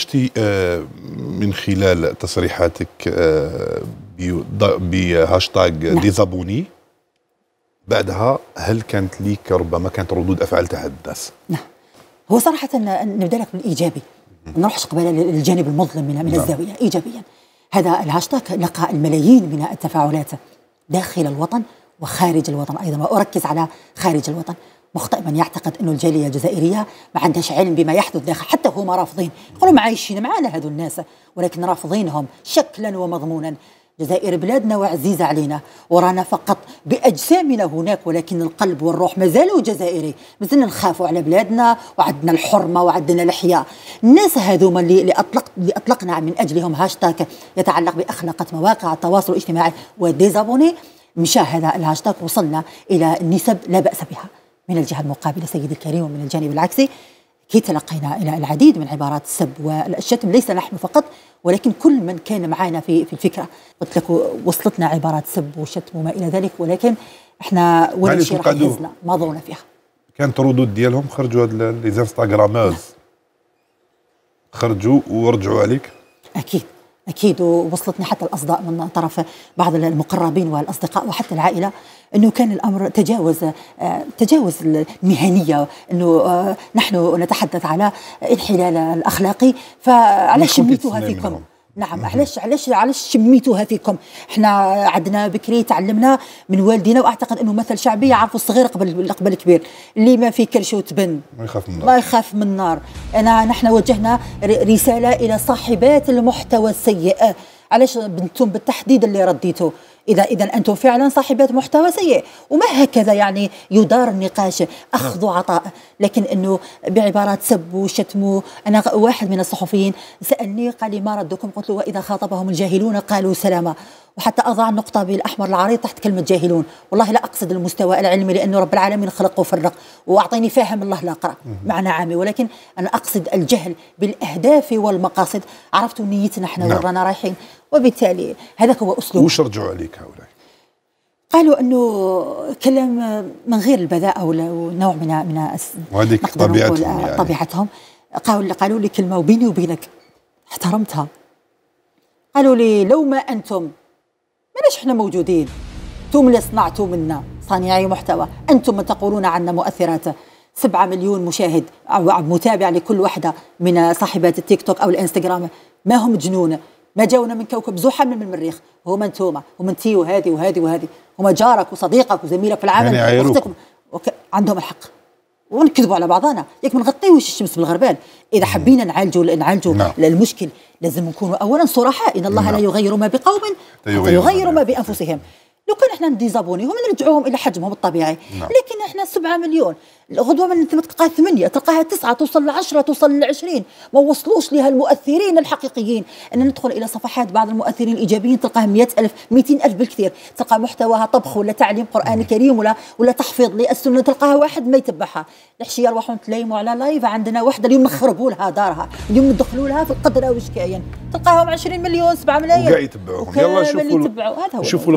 شتي آه، من خلال تصريحاتك آه، بهاشتاغ نعم. ديزابوني بعدها هل كانت ليك ربما كانت ردود افعال تحدث؟ نعم هو صراحه نبدا لك بالايجابي ما نروحش قبل للجانب المظلم من من نعم. الزاويه ايجابيا هذا الهاشتاغ لقى الملايين من التفاعلات داخل الوطن وخارج الوطن ايضا واركز على خارج الوطن مخطئ من يعتقد انه الجاليه الجزائريه ما عندهاش علم بما يحدث داخل حتى هم رافضين يقولوا عايشين معانا هذو الناس ولكن رافضينهم شكلا ومضمونا الجزائر بلادنا وعزيزة علينا ورانا فقط بأجسامنا هناك ولكن القلب والروح مازالوا جزائري مازلنا نخافوا على بلادنا وعندنا الحرمة وعندنا الحياة الناس هذوما اللي أطلق اللي أطلقنا من أجلهم هاشتاك يتعلق بأخلاقة مواقع التواصل الاجتماعي وديزابوني مشاهده الهاشتاك وصلنا إلى نسب لا بأس بها من الجهة المقابلة سيدي الكريم ومن الجانب العكسي كي تلقينا العديد من عبارات السب والشتم ليس نحن فقط ولكن كل من كان معنا في في الفكره قلت لك وصلتنا عبارات سب وشتم وما الى ذلك ولكن احنا ولا يعني شيء ركزنا ما ضرنا فيها كانت ردود ديالهم خرجوا هاد لي خرجوا ورجعوا عليك اكيد اكيد ووصلتني حتى الاصداء من طرف بعض المقربين والاصدقاء وحتى العائله انه كان الامر تجاوز آه، تجاوز المهنيه انه آه، نحن نتحدث على انحلال الاخلاقي فعلى شميتها فيكم نعم علاش علاش علاش شميتوها فيكم احنا عندنا بكري تعلمنا من والدينا واعتقد انه مثل شعبي يعرفوا الصغير قبل قبل الكبير اللي ما كرش وتبن ما يخاف من النار ما يخاف من النار انا نحن وجهنا رساله الى صاحبات المحتوى السيء علاش بنتم بالتحديد اللي رديتوا اذا اذا انتم فعلا صاحبات محتوى سيء وما هكذا يعني يدار النقاش اخذ وعطاء نعم. لكن انه بعبارات سبوا شتموا انا واحد من الصحفيين سالني قال لي ما ردكم قلت له واذا خاطبهم الجاهلون قالوا سلامه وحتى أضع النقطه بالأحمر العريض تحت كلمة جاهلون والله لا أقصد المستوى العلمي لأنه رب العالمين خلق وفرق وأعطيني فاهم الله لا أقرأ معنى عامي ولكن أنا أقصد الجهل بالأهداف والمقاصد عرفت نيتنا احنا نعم. ورانا رايحين وبالتالي هذا هو أسلوب وش رجعوا عليك هؤلاء؟ قالوا انه كلام من غير البذاءه ونوع من من وهذيك طبيعتهم يعني. طبيعتهم قالوا قالوا لي كلمه وبيني وبينك احترمتها قالوا لي لو ما انتم علاش احنا موجودين انتم اللي صنعتوا منا صانعي محتوى انتم من تقولون عنا مؤثرات سبعة مليون مشاهد أو متابع لكل واحدة من صاحبات التيك توك أو الإنستغرام ما هم جنون ما جاونا من كوكب زحل من المريخ هما انتوما هما انتي وهذه وهذه وهذه هما جارك وصديقك وزميلك في العمل يعني عندهم الحق ونكذبوا على بعضنا ياك ما نغطيوش الشمس بالغربال اذا حبينا نعالجوا نعالجوا نعم. لا. المشكل لازم نكونوا اولا صرحاء ان الله لا, نعم. لا يغير ما بقوم حتى يغير ما بانفسهم لو كان احنا نديزابونيهم نرجعوهم الى حجمهم الطبيعي نعم. لكن احنا 7 مليون غدوه من ثم تلقاها 8 تلقاها 9 توصل ل 10 توصل ل 20 ما وصلوش لها المؤثرين الحقيقيين ان ندخل الى صفحات بعض المؤثرين الايجابيين تلقاها 100000 200000 بالكثير تلقى محتواها طبخ ولا تعليم قران نعم. كريم ولا ولا تحفيظ للسنه تلقاها واحد ما يتبعها الحشيه يروحوا تليموا على لايف عندنا وحده اليوم نخربوا لها دارها اليوم ندخلوا لها في القدره وش كاين تلقاهم 20 مليون 7 ملايين وكاع يتبعوهم يلا شوفوا شوفوا